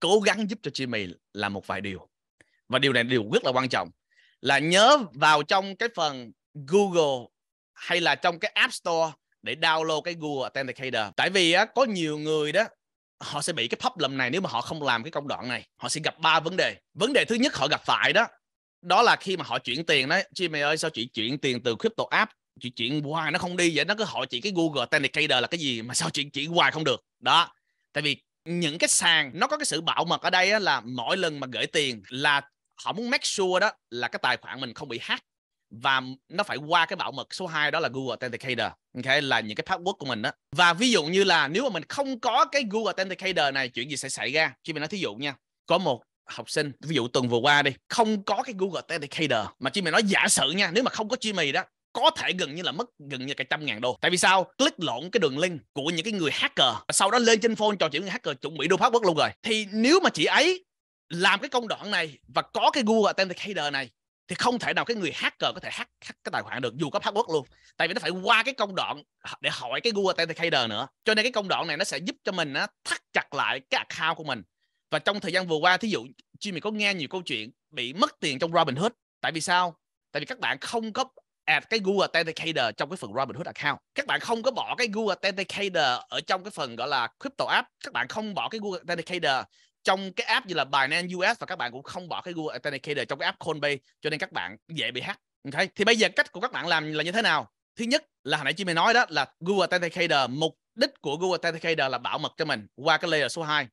cố gắng giúp cho chị mì làm một vài điều và điều này là điều rất là quan trọng là nhớ vào trong cái phần Google hay là trong cái App Store để download cái Google Authenticator tại vì á, có nhiều người đó họ sẽ bị cái problem này nếu mà họ không làm cái công đoạn này họ sẽ gặp ba vấn đề vấn đề thứ nhất họ gặp phải đó đó là khi mà họ chuyển tiền đó chị mày ơi sao chị chuyển tiền từ crypto app chị chuyển hoài nó không đi vậy nó cứ hỏi chị cái Google Authenticator là cái gì mà sao chị chuyển hoài không được đó tại vì những cái sàn nó có cái sự bảo mật ở đây á, là mỗi lần mà gửi tiền là họ muốn make sure đó là cái tài khoản mình không bị hack và nó phải qua cái bảo mật số 2 đó là Google Authenticator OK là những cái password của mình đó và ví dụ như là nếu mà mình không có cái Google Authenticator này chuyện gì sẽ xảy ra chứ mình nói thí dụ nha có một học sinh ví dụ tuần vừa qua đi không có cái Google Authenticator mà chị mày nói giả sử nha nếu mà không có Gmail đó có thể gần như là mất gần như cả trăm ngàn đô tại vì sao click lộn cái đường link của những cái người hacker và sau đó lên trên phone trò chuyện người hacker chuẩn bị đô password luôn rồi thì nếu mà chị ấy làm cái công đoạn này và có cái Google Authenticator này thì không thể nào cái người hacker có thể hack, hack cái tài khoản được dù có password luôn tại vì nó phải qua cái công đoạn để hỏi cái Google Authenticator nữa cho nên cái công đoạn này nó sẽ giúp cho mình nó thắt chặt lại cái account của mình và trong thời gian vừa qua thí dụ Jimmy có nghe nhiều câu chuyện bị mất tiền trong Robinhood tại vì sao tại vì các bạn không có at à, cái Google Authenticator trong cái phần Robinhood account. Các bạn không có bỏ cái Google Authenticator ở trong cái phần gọi là crypto app. Các bạn không bỏ cái Google Authenticator trong cái app như là Binance US và các bạn cũng không bỏ cái Google Authenticator trong cái app Coinbase cho nên các bạn dễ bị hack. Okay. Thì bây giờ cách của các bạn làm là như thế nào? Thứ nhất là hồi nãy chị mày nói đó là Google Authenticator mục đích của Google Authenticator là bảo mật cho mình qua cái layer số 2.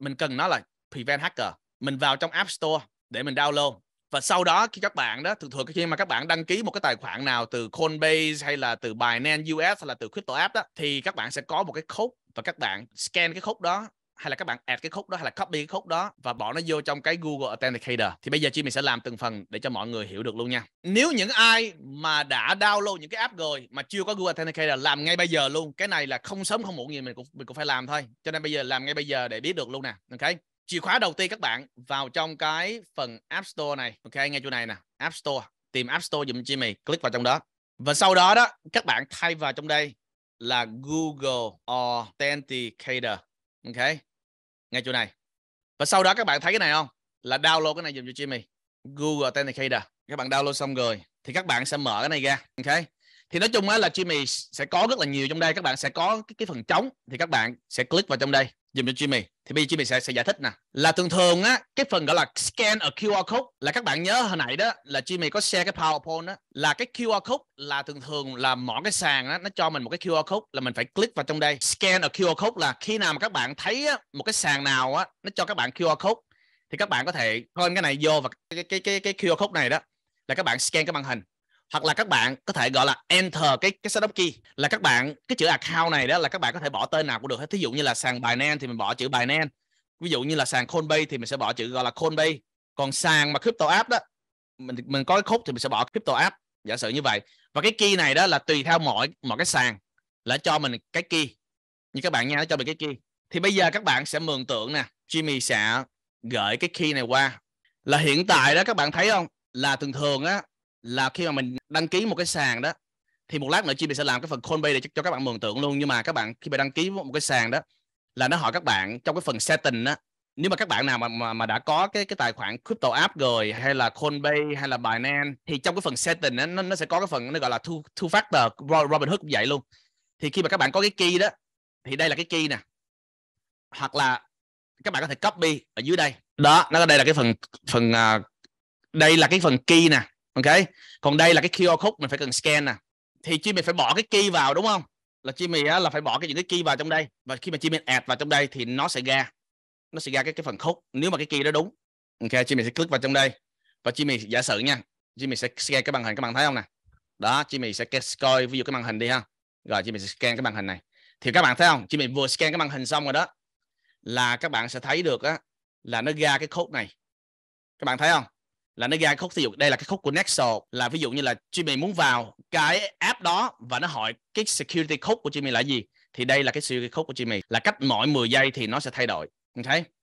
Mình cần nó là prevent hacker. Mình vào trong App Store để mình download và sau đó khi các bạn đó thường thường khi mà các bạn đăng ký một cái tài khoản nào từ Coinbase hay là từ Binance US hay là từ Crypto App đó thì các bạn sẽ có một cái khúc và các bạn scan cái khúc đó hay là các bạn add cái khúc đó hay là copy cái khúc đó và bỏ nó vô trong cái Google Authenticator. Thì bây giờ chị mình sẽ làm từng phần để cho mọi người hiểu được luôn nha. Nếu những ai mà đã download những cái app rồi mà chưa có Google Authenticator làm ngay bây giờ luôn. Cái này là không sớm không muộn gì mình cũng mình cũng phải làm thôi. Cho nên bây giờ làm ngay bây giờ để biết được luôn nè. Ok chìa khóa đầu tiên các bạn vào trong cái phần App Store này ok ngay chỗ này nè App Store tìm App Store dùm Jimmy click vào trong đó và sau đó đó các bạn thay vào trong đây là Google Authenticator ok ngay chỗ này và sau đó các bạn thấy cái này không là download cái này dùm cho Jimmy Google Authenticator các bạn download xong rồi thì các bạn sẽ mở cái này ra ok thì nói chung á là Jimmy sẽ có rất là nhiều trong đây các bạn sẽ có cái, cái phần trống thì các bạn sẽ click vào trong đây dùm cho Jimmy thì bây giờ Jimmy sẽ, sẽ giải thích nè là thường thường á cái phần gọi là scan ở QR code là các bạn nhớ hồi nãy đó là Jimmy có share cái PowerPoint đó là cái QR code là thường thường là mỗi cái sàn á nó cho mình một cái QR code là mình phải click vào trong đây scan ở QR code là khi nào mà các bạn thấy á, một cái sàn nào á nó cho các bạn QR code thì các bạn có thể hơn cái này vô và cái cái cái cái QR code này đó là các bạn scan cái màn hình hoặc là các bạn có thể gọi là enter cái cái setup key là các bạn cái chữ account này đó là các bạn có thể bỏ tên nào cũng được hết. Thí dụ như là sàn Binance thì mình bỏ chữ Binance. Ví dụ như là sàn Coinbase thì mình sẽ bỏ chữ gọi là Coinbase. Còn sàn mà crypto app đó mình mình có cái khúc thì mình sẽ bỏ crypto app giả sử như vậy và cái key này đó là tùy theo mọi mọi cái sàn là cho mình cái key như các bạn nha nó cho mình cái key thì bây giờ các bạn sẽ mường tượng nè Jimmy sẽ gửi cái key này qua là hiện tại đó các bạn thấy không là thường thường á là khi mà mình đăng ký một cái sàn đó thì một lát nữa chị mình sẽ làm cái phần call để cho các bạn mường tượng luôn nhưng mà các bạn khi mà đăng ký một cái sàn đó là nó hỏi các bạn trong cái phần setting đó nếu mà các bạn nào mà mà, mà đã có cái cái tài khoản crypto app rồi hay là Coinbase hay là Binance thì trong cái phần setting đó, nó nó sẽ có cái phần nó gọi là two two factor Robinhood cũng vậy luôn thì khi mà các bạn có cái key đó thì đây là cái key nè hoặc là các bạn có thể copy ở dưới đây đó nó đây là cái phần phần uh, đây là cái phần key nè ok còn đây là cái QR code mình phải cần scan nè thì chi mình phải bỏ cái key vào đúng không là chi mình là phải bỏ cái những cái key vào trong đây và khi mà chi mình add vào trong đây thì nó sẽ ra nó sẽ ra cái cái phần code nếu mà cái key đó đúng ok chi mình sẽ click vào trong đây và chi mình giả sử nha chi mình sẽ scan cái màn hình các bạn thấy không nè đó chị mình sẽ coi ví dụ cái màn hình đi ha rồi chị mình sẽ scan cái màn hình này thì các bạn thấy không chị mình vừa scan cái màn hình xong rồi đó là các bạn sẽ thấy được á là nó ra cái code này các bạn thấy không là nó ra khúc ví dụ đây là cái khúc của Nexo là ví dụ như là Jimmy muốn vào cái app đó và nó hỏi cái security code của Jimmy là gì thì đây là cái security code của Jimmy là cách mỗi 10 giây thì nó sẽ thay đổi thấy okay.